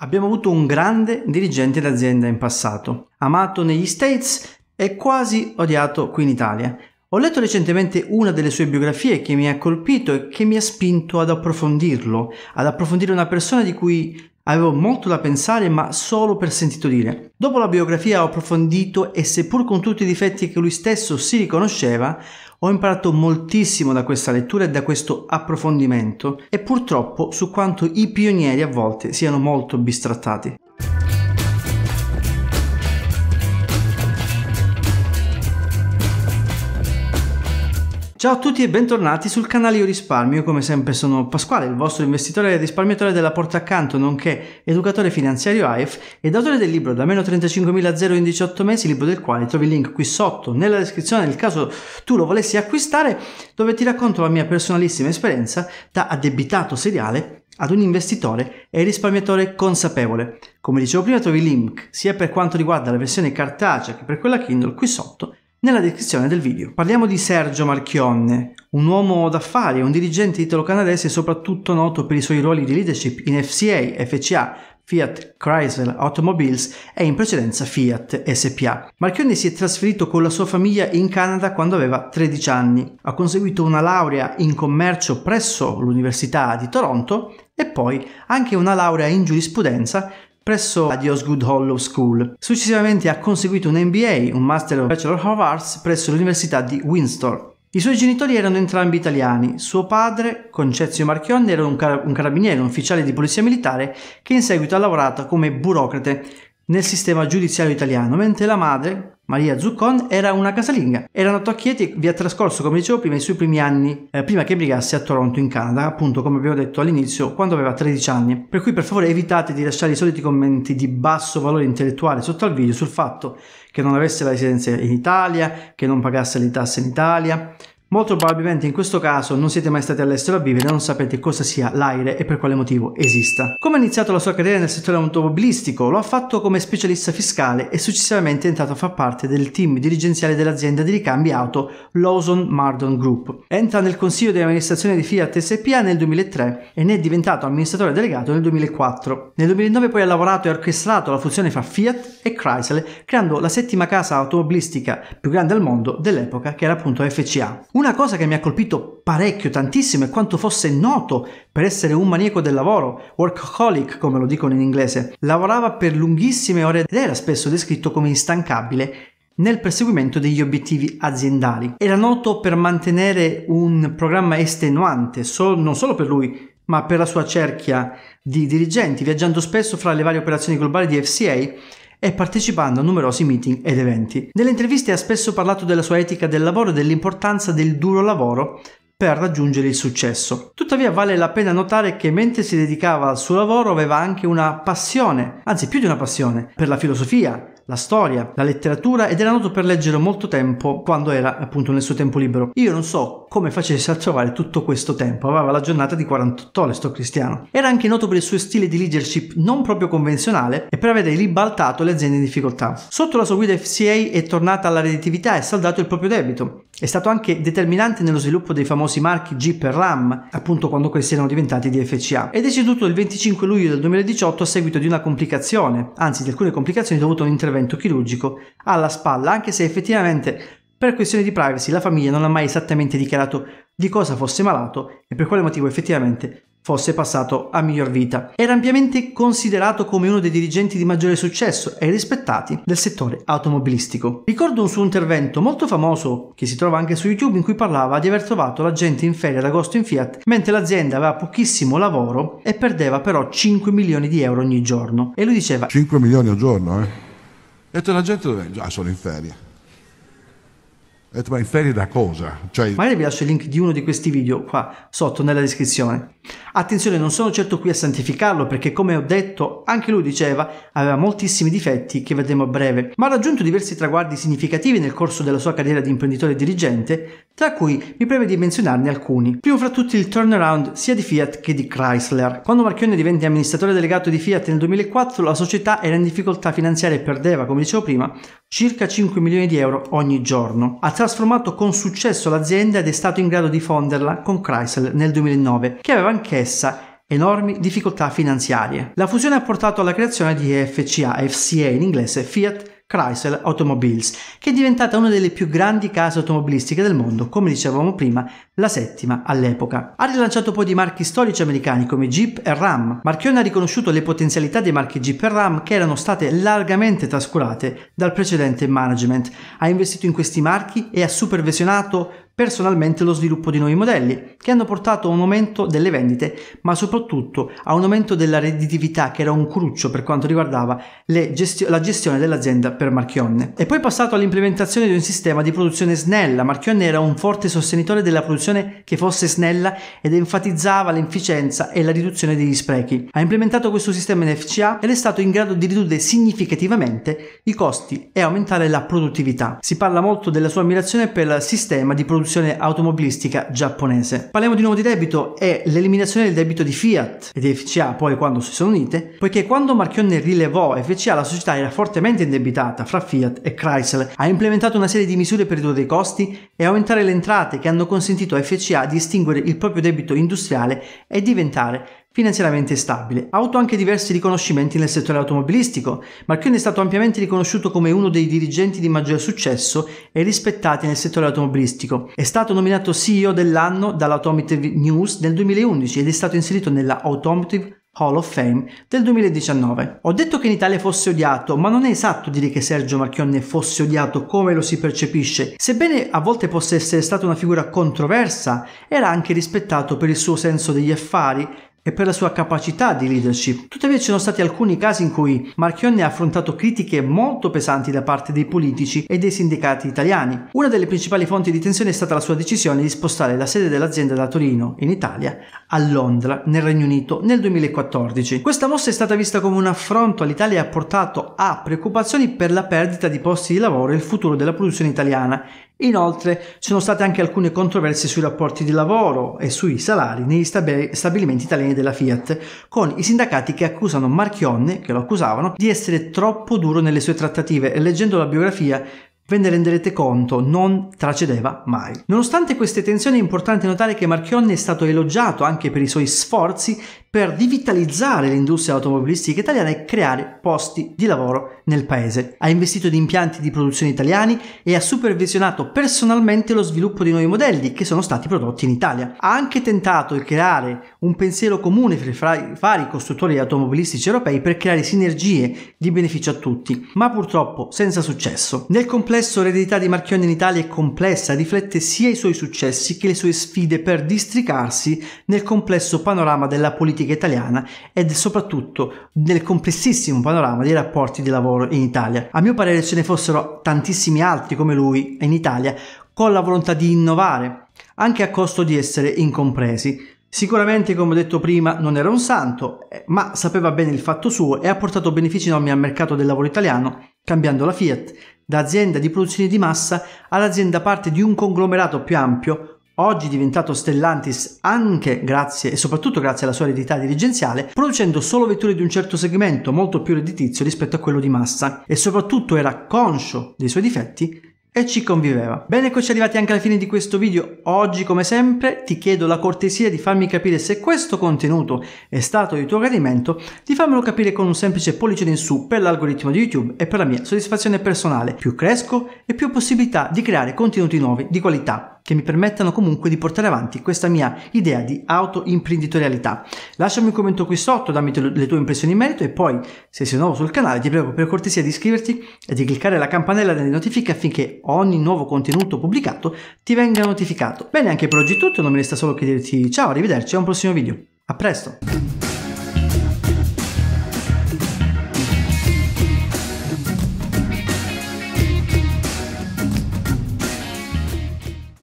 Abbiamo avuto un grande dirigente d'azienda in passato, amato negli States e quasi odiato qui in Italia. Ho letto recentemente una delle sue biografie che mi ha colpito e che mi ha spinto ad approfondirlo, ad approfondire una persona di cui Avevo molto da pensare, ma solo per sentito dire. Dopo la biografia ho approfondito e seppur con tutti i difetti che lui stesso si riconosceva, ho imparato moltissimo da questa lettura e da questo approfondimento e purtroppo su quanto i pionieri a volte siano molto bistrattati. Ciao a tutti e bentornati sul canale Io Risparmio, come sempre sono Pasquale, il vostro investitore e risparmiatore della porta accanto, nonché educatore finanziario AIF ed autore del libro Da meno 35.000 in 18 mesi, libro del quale trovi il link qui sotto nella descrizione nel caso tu lo volessi acquistare, dove ti racconto la mia personalissima esperienza da addebitato seriale ad un investitore e risparmiatore consapevole. Come dicevo prima trovi il link sia per quanto riguarda la versione cartacea che per quella Kindle qui sotto nella descrizione del video. Parliamo di Sergio Marchionne, un uomo d'affari, un dirigente italo-canadese soprattutto noto per i suoi ruoli di leadership in FCA, FCA, Fiat Chrysler Automobiles e in precedenza Fiat SPA. Marchionne si è trasferito con la sua famiglia in Canada quando aveva 13 anni. Ha conseguito una laurea in commercio presso l'Università di Toronto e poi anche una laurea in giurisprudenza presso la Diosgood Hollow School. Successivamente ha conseguito un MBA, un Master of Bachelor of Arts, presso l'Università di Windsor. I suoi genitori erano entrambi italiani. Suo padre, Concezio Marchionne, era un, car- un carabiniere, un ufficiale di polizia militare che in seguito ha lavorato come burocrate nel sistema giudiziario italiano, mentre la madre, Maria Zuccon era una casalinga, era nata a Chieti e vi ha trascorso, come dicevo prima, i suoi primi anni eh, prima che brigasse a Toronto in Canada, appunto come abbiamo detto all'inizio, quando aveva 13 anni. Per cui per favore evitate di lasciare i soliti commenti di basso valore intellettuale sotto al video sul fatto che non avesse la residenza in Italia, che non pagasse le tasse in Italia, Molto probabilmente in questo caso non siete mai stati all'estero a vivere, non sapete cosa sia l'AIRE e per quale motivo esista. Come ha iniziato la sua carriera nel settore automobilistico? Lo ha fatto come specialista fiscale e successivamente è entrato a far parte del team dirigenziale dell'azienda di ricambi auto Lawson Mardon Group. Entra nel consiglio di amministrazione di Fiat SPA nel 2003 e ne è diventato amministratore delegato nel 2004. Nel 2009 poi ha lavorato e orchestrato la fusione fra Fiat e Chrysler, creando la settima casa automobilistica più grande al mondo dell'epoca che era appunto FCA. Una cosa che mi ha colpito parecchio, tantissimo, è quanto fosse noto per essere un maniaco del lavoro, workaholic come lo dicono in inglese. Lavorava per lunghissime ore ed era spesso descritto come instancabile nel perseguimento degli obiettivi aziendali. Era noto per mantenere un programma estenuante, so- non solo per lui, ma per la sua cerchia di dirigenti, viaggiando spesso fra le varie operazioni globali di FCA e partecipando a numerosi meeting ed eventi. Nelle interviste ha spesso parlato della sua etica del lavoro e dell'importanza del duro lavoro per raggiungere il successo. Tuttavia vale la pena notare che mentre si dedicava al suo lavoro aveva anche una passione, anzi più di una passione, per la filosofia, la storia, la letteratura ed era noto per leggere molto tempo quando era appunto nel suo tempo libero. Io non so come facesse a trovare tutto questo tempo. Aveva la giornata di 48 ore, sto cristiano. Era anche noto per il suo stile di leadership non proprio convenzionale e per avere ribaltato le aziende in difficoltà. Sotto la sua guida FCA è tornata alla redditività e saldato il proprio debito. È stato anche determinante nello sviluppo dei famosi marchi Jeep e Ram, appunto quando questi erano diventati di FCA. È deceduto il 25 luglio del 2018 a seguito di una complicazione, anzi di alcune complicazioni dovute a un intervento chirurgico alla spalla, anche se effettivamente per questioni di privacy la famiglia non ha mai esattamente dichiarato di cosa fosse malato e per quale motivo effettivamente fosse passato a miglior vita. Era ampiamente considerato come uno dei dirigenti di maggiore successo e rispettati del settore automobilistico. Ricordo un suo intervento molto famoso, che si trova anche su YouTube, in cui parlava di aver trovato la gente in ferie ad agosto in Fiat, mentre l'azienda aveva pochissimo lavoro e perdeva però 5 milioni di euro ogni giorno. E lui diceva... 5 milioni al giorno, eh? E te la gente dove? Ah, sono in ferie. Ho detto, ma in da cosa? Cioè... Magari vi lascio il link di uno di questi video qua sotto nella descrizione. Attenzione, non sono certo qui a santificarlo perché come ho detto, anche lui diceva, aveva moltissimi difetti che vedremo a breve, ma ha raggiunto diversi traguardi significativi nel corso della sua carriera di imprenditore e dirigente, tra cui mi preme di menzionarne alcuni. Primo fra tutti il turnaround sia di Fiat che di Chrysler. Quando Marchione divenne amministratore delegato di Fiat nel 2004, la società era in difficoltà finanziaria e perdeva, come dicevo prima, circa 5 milioni di euro ogni giorno. Ha trasformato con successo l'azienda ed è stato in grado di fonderla con Chrysler nel 2009, che aveva anch'essa enormi difficoltà finanziarie. La fusione ha portato alla creazione di FCA, FCA in inglese Fiat Chrysler Automobiles, che è diventata una delle più grandi case automobilistiche del mondo, come dicevamo prima, la settima all'epoca. Ha rilanciato poi di marchi storici americani come Jeep e Ram. Marchione ha riconosciuto le potenzialità dei marchi Jeep e Ram che erano state largamente trascurate dal precedente management. Ha investito in questi marchi e ha supervisionato personalmente lo sviluppo di nuovi modelli, che hanno portato a un aumento delle vendite, ma soprattutto a un aumento della redditività, che era un cruccio per quanto riguardava gestio- la gestione dell'azienda per Marchionne. E poi passato all'implementazione di un sistema di produzione snella. Marchionne era un forte sostenitore della produzione che fosse snella ed enfatizzava l'efficienza e la riduzione degli sprechi. Ha implementato questo sistema in FCA ed è stato in grado di ridurre significativamente i costi e aumentare la produttività. Si parla molto della sua ammirazione per il sistema di produzione produzione automobilistica giapponese. Parliamo di nuovo di debito e l'eliminazione del debito di Fiat e di FCA poi quando si sono unite, poiché quando Marchionne rilevò FCA la società era fortemente indebitata fra Fiat e Chrysler, ha implementato una serie di misure per ridurre i costi e aumentare le entrate che hanno consentito a FCA di estinguere il proprio debito industriale e diventare finanziariamente stabile. Ha avuto anche diversi riconoscimenti nel settore automobilistico. Marchione è stato ampiamente riconosciuto come uno dei dirigenti di maggior successo e rispettati nel settore automobilistico. È stato nominato CEO dell'anno dall'Automotive News nel 2011 ed è stato inserito nella Automotive Hall of Fame del 2019. Ho detto che in Italia fosse odiato, ma non è esatto dire che Sergio Marchionne fosse odiato come lo si percepisce. Sebbene a volte possa essere stata una figura controversa, era anche rispettato per il suo senso degli affari, e per la sua capacità di leadership. Tuttavia ci sono stati alcuni casi in cui Marchionne ha affrontato critiche molto pesanti da parte dei politici e dei sindacati italiani. Una delle principali fonti di tensione è stata la sua decisione di spostare la sede dell'azienda da Torino, in Italia, a Londra, nel Regno Unito, nel 2014. Questa mossa è stata vista come un affronto all'Italia e ha portato a preoccupazioni per la perdita di posti di lavoro e il futuro della produzione italiana Inoltre sono state anche alcune controversie sui rapporti di lavoro e sui salari negli stabilimenti italiani della Fiat, con i sindacati che accusano Marchionne, che lo accusavano, di essere troppo duro nelle sue trattative e leggendo la biografia ve ne renderete conto, non tracedeva mai. Nonostante queste tensioni è importante notare che Marchionne è stato elogiato anche per i suoi sforzi per divitalizzare l'industria automobilistica italiana e creare posti di lavoro nel paese. Ha investito in impianti di produzione italiani e ha supervisionato personalmente lo sviluppo di nuovi modelli che sono stati prodotti in Italia. Ha anche tentato di creare un pensiero comune fra i vari costruttori automobilistici europei per creare sinergie di beneficio a tutti, ma purtroppo senza successo. Nel complesso l'eredità di Marchioni in Italia è complessa, riflette sia i suoi successi che le sue sfide per districarsi nel complesso panorama della politica politica italiana ed soprattutto nel complessissimo panorama dei rapporti di lavoro in Italia. A mio parere ce ne fossero tantissimi altri come lui in Italia con la volontà di innovare, anche a costo di essere incompresi. Sicuramente, come ho detto prima, non era un santo, eh, ma sapeva bene il fatto suo e ha portato benefici enormi al mercato del lavoro italiano, cambiando la Fiat da azienda di produzione di massa all'azienda parte di un conglomerato più ampio oggi diventato Stellantis anche grazie e soprattutto grazie alla sua eredità dirigenziale, producendo solo vetture di un certo segmento molto più redditizio rispetto a quello di massa e soprattutto era conscio dei suoi difetti e ci conviveva. Bene, eccoci arrivati anche alla fine di questo video. Oggi, come sempre, ti chiedo la cortesia di farmi capire se questo contenuto è stato di tuo gradimento, di fammelo capire con un semplice pollice in su per l'algoritmo di YouTube e per la mia soddisfazione personale. Più cresco e più ho possibilità di creare contenuti nuovi di qualità che mi permettano comunque di portare avanti questa mia idea di autoimprenditorialità. Lasciami un commento qui sotto, dammi le tue impressioni in merito e poi se sei nuovo sul canale ti prego per cortesia di iscriverti e di cliccare la campanella delle notifiche affinché ogni nuovo contenuto pubblicato ti venga notificato. Bene, anche per oggi è tutto, non mi resta solo che dirti ciao, arrivederci a un prossimo video. A presto!